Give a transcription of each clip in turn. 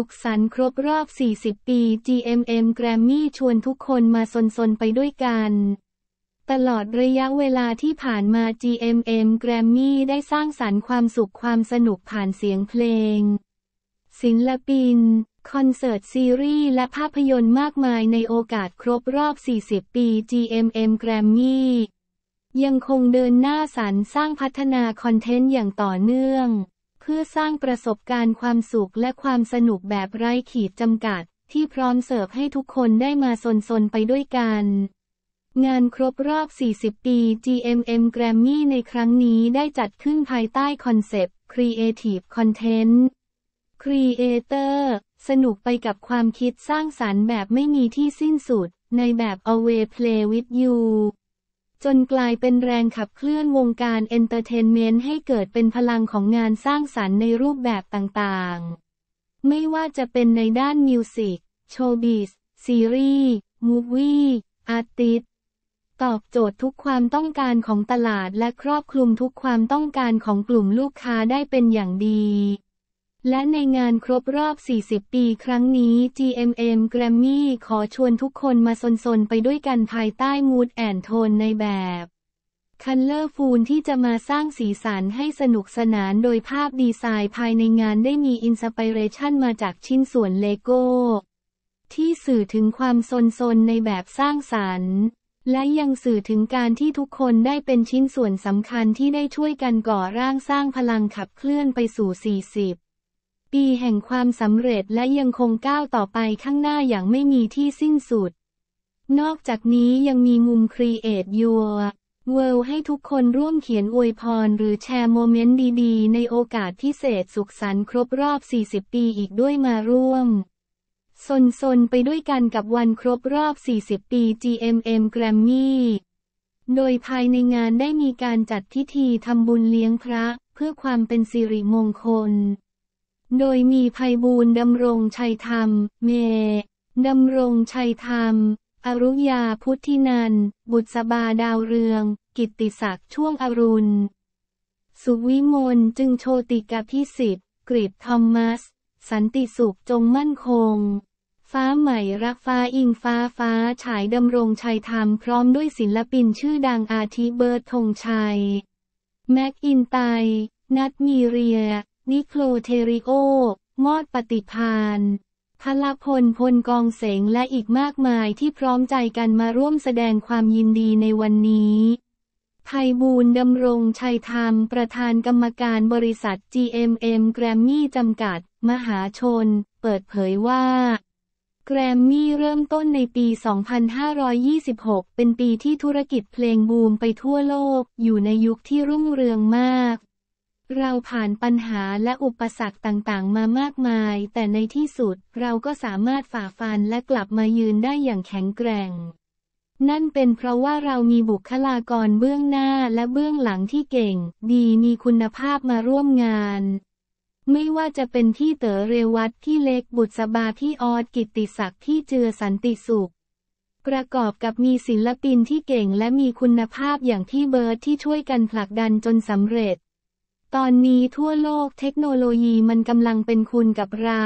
สุขสันต์ครบรอบ 40 ปี GMM Grammy ชวนทุกคนมาสนสนไปด้วยกัน ตลอดระยะเวลาที่ผ่านมา GMM Grammy ได้สร้างสรรค์ความสุขความสนุกผ่านเสียงเพลง ศิลปินคอนเสิร์ตซีรีส์และภาพยนตร์มากมายในโอกาสครบรอบ 40 ปี GMM Grammy ยังคงเดินหน้าสรรสร้างพัฒนาคอนเทนต์อย่างต่อเนื่องพื่อสร้างประสบการณ์ความสุขและความสนุกแบบไร้ขีดจำกัด ที่พร้อมเสิร์ฟให้ทุกคนได้มาสนสนไปด้วยกัน งานครบรอบ 40 ปี GMM Grammy ในครั้งนี้ได้จัดขึ้นภายใต้คอนเซปต์ Creative Content Creator สนุกไปกับความคิดสร้างสารรค์แบบไม่มีที่สิ้นสุด ในแบบ Away Play with You จนกลายเป็นแรงขับเคลื่อนวงการเอนเตอร์เทนเมนต์ให้เกิดเป็นพลังของงานสร้างสารรค์ในรูปแบบต่างๆ ไม่ว่าจะเป็นในด้านมิวสิก โชว์บิสซีรีส์มูฟวี่ อาร์ติสตอบโจทย์ทุกความต้องการของตลาดและครอบคลุมทุกความต้องการของกลุ่มลูกค้าได้เป็นอย่างดีและในงานครบรอบ 40 ปี ครั้งนี้ GMM Grammy ขอชวนทุกคนมาสนๆไปด้วยกันภายใต้ Mood and Tone ในแบบคันเลอร์ฟูลที่จะมาสร้างสีสันให้สนุกสนานโดยภาพดีไซน์ภายในงานได้มีอินสปิเรชันมาจากชิ้นส่วนเลโก้ที่สื่อถึงความสนสนในแบบสร้างสารรค์ และยังสื่อถึงการที่ทุกคนได้เป็นชิ้นส่วนสำคัญที่ได้ช่วยกันก่อร่างสร้างพลังขับเคลื่อนไปสู่ 40ปีแห่งความสำเร็จและยังคงก้าวต่อไปข้างหน้าอย่างไม่มีที่สิ้นสุด นอกจากนี้ยังมีมุมครีเอทยัวเวิลให้ทุกคนร่วมเขียนอวยพรหรือแชร์โมเมนต์ดีๆ ในโอกาสพิเศษสุขสันต์ครบรอบ 40 ปีอีกด้วยมาร่วม สนสนไปด้วยกันกับวันครบรอบ 40 ปี GMM Grammy โดยภายในงานได้มีการจัดพิธีทำบุญเลี้ยงพระเพื่อความเป็นสิริมงคลโดยมีภัยบูรณ์ดำรงชัยธรรม เม ดำรงชัยธรรม อรุยาพุทธินันบุษบาดาวเรือง กิตติศักดิ์ช่วงอรุณ สุวิมลจึงโชติกาพิสิทธิ์กริบทอมมัส สันติสุขจงมั่นคง ฟ้าใหม่รักฟ้าอิงฟ้าฟ้าฉายดำรงชัยธรรมพร้อมด้วยศิลปินชื่อดังอาทิเบิร์ดธงชัย แม็กอินไตนัดมีเรียนิโคลเทริโอมอดปฏิพานพลพลพลกองเสงและอีกมากมายที่พร้อมใจกันมาร่วมแสดงความยินดีในวันนี้ไพบูลดำรงชัยธรรมประธานกรรมการบริษัท GMM แกรมมี่จำกัด มหาชน เปิดเผยว่า แกรมมี่เริ่มต้นในปี 2526 เป็นปีที่ธุรกิจเพลงบูมไปทั่วโลก อยู่ในยุคที่รุ่งเรืองมากเราผ่านปัญหาและอุปสรรคต่างๆมามากมาย แต่ในที่สุดเราก็สามารถฝ่าฟันและกลับมายืนได้อย่างแข็งแกร่ง นั่นเป็นเพราะว่าเรามีบุคลากรเบื้องหน้าและเบื้องหลังที่เก่ง ดีมีคุณภาพมาร่วมงาน ไม่ว่าจะเป็นที่เต๋อเรวัตที่เล็กบุตรสบาที่ออดกิติศักดิ์ที่เจือสันติสุข ประกอบกับมีศิลปินที่เก่งและมีคุณภาพอย่างที่เบิร์ดที่ช่วยกันผลักดันจนสำเร็จตอนนี้ทั่วโลกเทคโนโลยีมันกำลังเป็นคุณกับเรา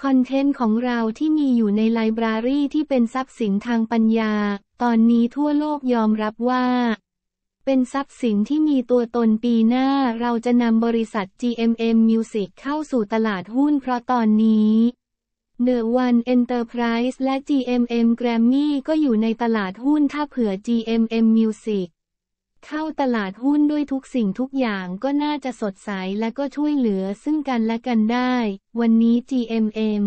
คอนเทนต์ของเราที่มีอยู่ในไลบรารีที่เป็นทรัพย์สินทางปัญญา ตอนนี้ทั่วโลกยอมรับว่า เป็นทรัพย์สินที่มีตัวตนปีหน้า เราจะนำบริษัท GMM Music เข้าสู่ตลาดหุ้นเพราะตอนนี้เดอะวันเอ็นเตอร์ไพรส์และ GMM Grammy ก็อยู่ในตลาดหุ้นถ้าเผื่อ GMM Music เข้าตลาดหุ้นด้วยทุกสิ่งทุกอย่างก็น่าจะสดใส และก็ช่วยเหลือซึ่งกันและกันได้ วันนี้ GMM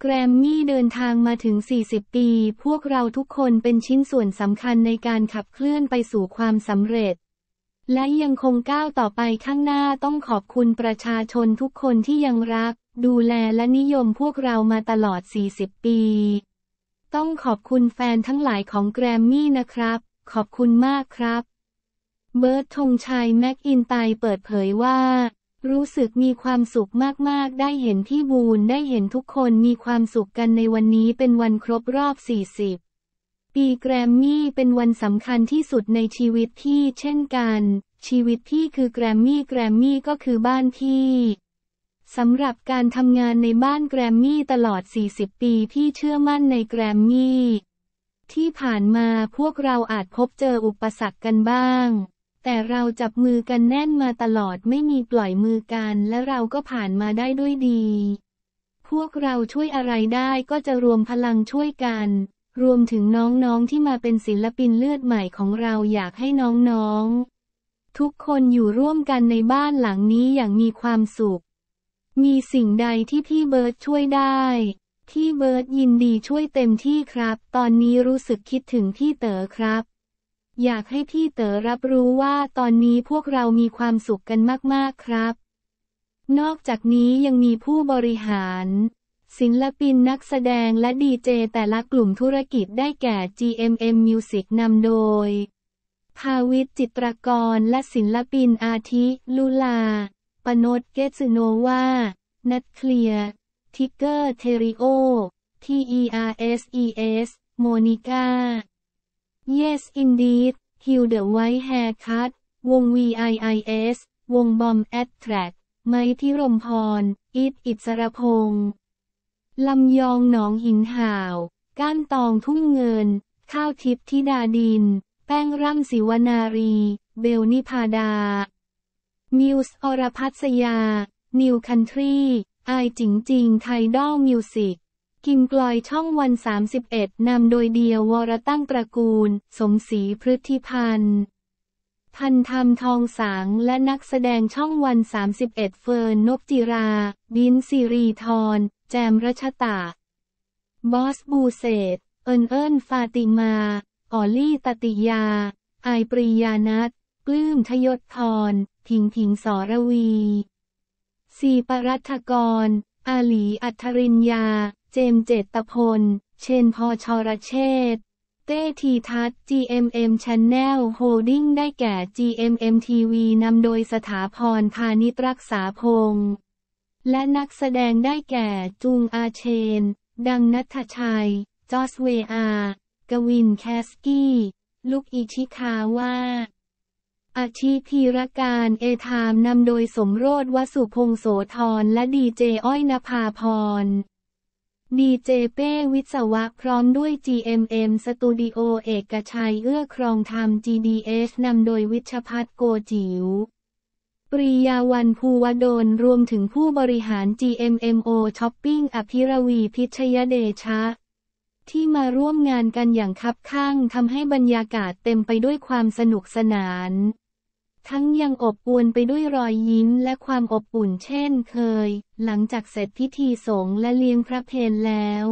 แกรมมี่เดินทางมาถึง 40 ปี พวกเราทุกคนเป็นชิ้นส่วนสำคัญในการขับเคลื่อนไปสู่ความสำเร็จ และยังคงก้าวต่อไปข้างหน้าต้องขอบคุณประชาชนทุกคนที่ยังรัก ดูแลและนิยมพวกเรามาตลอด 40 ปี ต้องขอบคุณแฟนทั้งหลายของแกรมมี่นะครับ ขอบคุณมากครับเบิร์ตธงชัย แม็กอินไตเปิดเผยว่า รู้สึกมีความสุขมาก ๆ ได้เห็นที่บูนได้เห็นทุกคนมีความสุขกันในวันนี้เป็นวันครบรอบ 40 ปีแกรมมี่ เป็นวันสำคัญที่สุดในชีวิตพี่เช่นกัน ชีวิตพี่คือแกรมมี่ แกรมมี่ก็คือบ้านพี่สำหรับการทำงานในบ้านแกรมมี่ตลอด 40 ปีพี่เชื่อมั่นในแกรมมี่ที่ผ่านมาพวกเราอาจพบเจออุปสรรคกันบ้างแต่เราจับมือกันแน่นมาตลอดไม่มีปล่อยมือกันและเราก็ผ่านมาได้ด้วยดี พวกเราช่วยอะไรได้ก็จะรวมพลังช่วยกัน รวมถึงน้อง ๆ ที่มาเป็นศิลปินเลือดใหม่ของเราอยากให้น้อง ๆ ทุกคนอยู่ร่วมกันในบ้านหลังนี้อย่างมีความสุข มีสิ่งใดที่พี่เบิร์ตช่วยได้พี่เบิร์ตยินดีช่วยเต็มที่ครับ ตอนนี้รู้สึกคิดถึงพี่เต๋อครับอยากให้พี่เต๋อรับรู้ว่าตอนนี้พวกเรามีความสุขกันมาก ๆ ครับ นอกจากนี้ยังมีผู้บริหารศิลปินนักแสดงและดีเจ แต่ละกลุ่มธุรกิจได้แก่ GMM Music นำโดย ภาวิทจิตรกรและศิลปินอาทิลุลาปนดเกสโนวานัทเคลียร์ ทิกเกอร์เทริโอ TERSES โมนิก้า Yes indeed Heal the White Haircut วง VIIS วงบอมแอดแทรกไม้ทิรมพร อิดอิสรพงศ์ลำยองหนองหินห่าว ก้านตองทุ่งเงิน ข้าวทิพย์ทิดาดิน แป้งร่ำศิวนารี เบลนิพาดา มิวส์อรพัสยานิวคันทรีไอจิงจิงไทดอลมิวสิกกิมกลอยช่องวัน 31 นำโดยเดียวรตั้งตระกูล สมศรีพฤทธิพันธ์พันธรรมทองสางและนักแสดงช่องวัน 31 เฟิร์นนบจิรา บินสิรีทร แจมรัชตาบอสบูเศษเอิญเอิญฟาติมา ออลี่ตติยาไอปริยานัทกลื้มทยศพรทิงทิงสรวี สีปรัฐกร อาลีอัทรินยาเจม เจตพล เชนพอชรเชษเต้ทีทัศ GMM Channel Holding ได้แก่ GMM TV นำโดยสถาพรพาณิตรักษาพงษ์และนักแสดงได้แก่จุงอาเชน ดังนัทชัย จอสเวอา กวินแคสกี้ ลุกอิชิคาว่า อาชีพีรการเอทามนำโดยสมโรธวสุพงโสธรและดีเจอ้อยนภาพรดีเจเป้ วิศวะพร้อมด้วย GMM สตูดิโอเอกชัย เอื้อครองธรรม GDS นำโดยวิชพัฒน์โกจิว๋ว ปริยาวันภูวดลรวมถึงผู้บริหาร GMMO Shopping อภิรวีพิชยเดชะ ที่มาร่วมงานกันอย่างคับข้าง ทำให้บรรยากาศเต็มไปด้วยความสนุกสนานทั้งยังอบอวลไปด้วยรอยยิ้มและความอบอุ่นเช่นเคย หลังจากเสร็จพิธีสงฆ์และเลี้ยงพระเพลแล้ว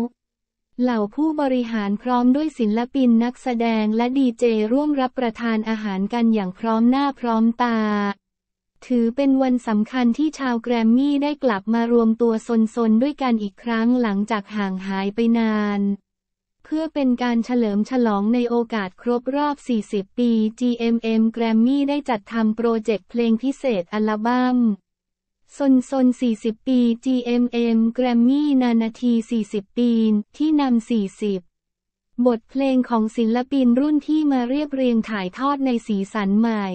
เหล่าผู้บริหารพร้อมด้วยศิลปินนักแสดงและดีเจร่วมรับประทานอาหารกันอย่างพร้อมหน้าพร้อมตา ถือเป็นวันสำคัญที่ชาวแกรมมี่ได้กลับมารวมตัวซนๆด้วยกันอีกครั้งหลังจากห่างหายไปนานพื่อเป็นการเฉลิมฉลองในโอกาสครบรอบ 40 ปี GMM Grammy ได้จัดทำโปรเจกต์เพลงพิเศษอัลบั้มซนซน40 ปี GMM Grammy นานาที 40 ปี ที่นำ 40 บทเพลงของศิลปินรุ่นที่มาเรียบเรียงถ่ายทอดในสีสันใหม่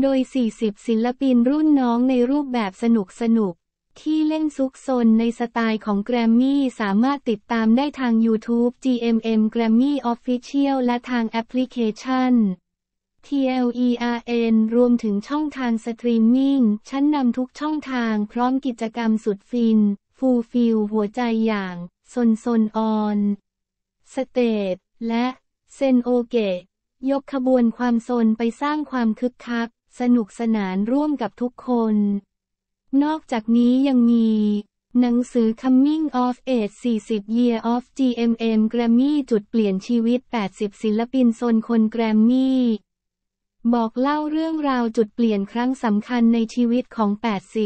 โดย 40 ศิลปินรุ่นน้องในรูปแบบสนุกสนุกที่เล่นซุกซนในสไตล์ของแกรมมี่สามารถติดตามได้ทาง YouTube GMM Grammy Official และทางแอปพลิเคชัน TLERN รวมถึงช่องทางสตรีมมิ่งชั้นนำทุกช่องทางพร้อมกิจกรรมสุดฟิน ฟูลฟิลหัวใจอย่างซนซนออนสเตทและเซนโอเกะยกขบวนความโซนไปสร้างความคึกคัก สนุกสนานร่วมกับทุกคนนอกจากนี้ยังมีหนังสือ Coming of Age 40 Year of GMM Grammy จุดเปลี่ยนชีวิต 80 ศิลปินโซนคนแกรมมี่บอกเล่าเรื่องราวจุดเปลี่ยนครั้งสำคัญในชีวิตของ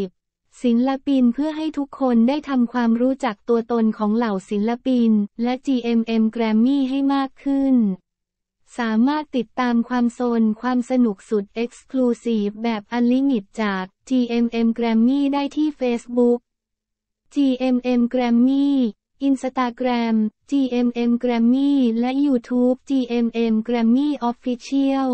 80 ศิลปินเพื่อให้ทุกคนได้ทำความรู้จักตัวตนของเหล่าศิลปิน และ GMM Grammy ให้มากขึ้นสามารถติดตามความโซนความสนุกสุด Exclusive แบบอันลิมิตจาก GMM Grammy ได้ที่ Facebook GMM Grammy Instagram GMM Grammy และ YouTube GMM Grammy Official